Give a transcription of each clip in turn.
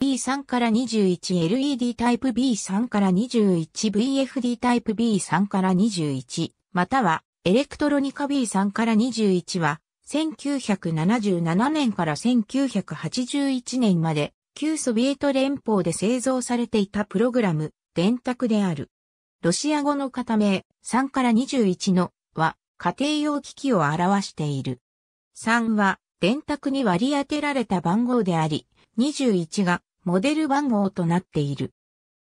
B3 から 21LED タイプ B3 から 21VFD タイプ B3 から21、またはエレクトロニカ B3 から21は、1977年から1981年まで、旧ソビエト連邦で製造されていたプログラム、電卓である。ロシア語の片名、3から21の、は、家庭用機器を表している。3は、電卓に割り当てられた番号であり、21がモデル番号となっている。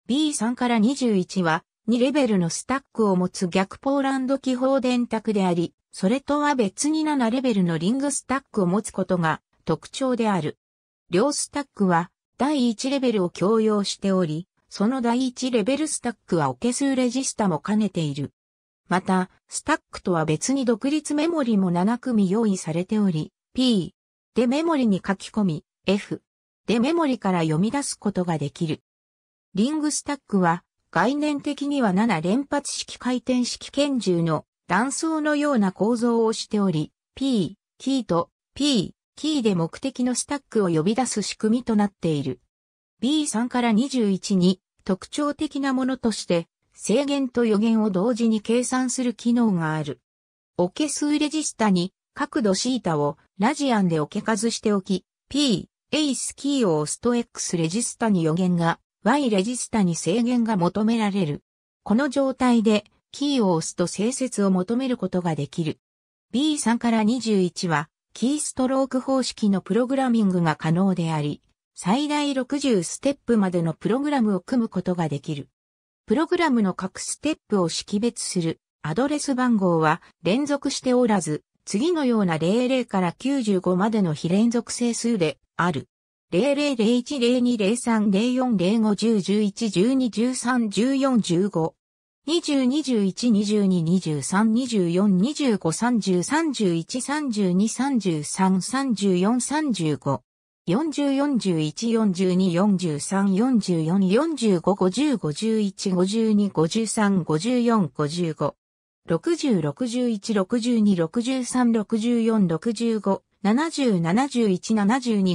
B3 から21は2レベルのスタックを持つ逆ポーランド気泡電卓であり、それとは別に7レベルのリングスタックを持つことが特徴である。両スタックは第1レベルを共用しており、その第1レベルスタックはオケ数レジスタも兼ねている。また、スタックとは別に独立メモリも7組用意されており、P でメモリに書き込み、F デメモリから読み出すことができる。リングスタックは概念的には7連発式回転式拳銃の断層のような構造をしており、P、キーと P、キーで目的のスタックを呼び出す仕組みとなっている。B3 から21に特徴的なものとして制限と予言を同時に計算する機能がある。オケ数レジスタに角度シータをラジアンでオケ数しておき、P、A スキーを押すと X レジスタに予言が、Y レジスタに制限が求められる。この状態で、キーを押すと性節を求めることができる。B3 から21は、キーストローク方式のプログラミングが可能であり、最大60ステップまでのプログラムを組むことができる。プログラムの各ステップを識別するアドレス番号は連続しておらず、次のような00から95までの非連続整数である。000102030405101112131415 2 0 2 2 2 3 2 4 2 5 3 3 2 3 2 4 3 3 5 4 4 5 1 5 5 5 3 5 4 6 0 6 1 6 2 6 3 6 2 6 4 6 5 5 6 5 6 5 6 5 6 5 6 5 6 5 6 5 6 5 6 5 6 5 6 5 70、71、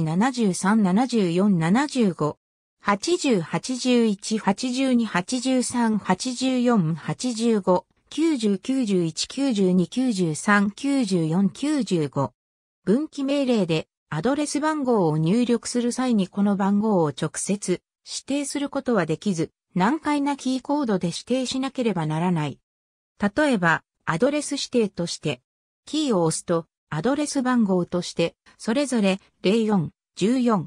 72、73、74、75。80、81、82、83、84、85、90、91、92、93、94、95。分岐命令でアドレス番号を入力する際にこの番号を直接指定することはできず、難解なキーコードで指定しなければならない。例えば、アドレス指定として、キーを押すとアドレス番号として、それぞれ04、14、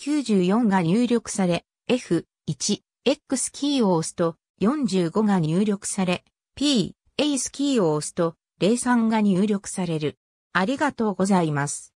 94が入力され、F、1、X キーを押すと、45が入力され、P、A スキーを押すと、03が入力される。ありがとうございます。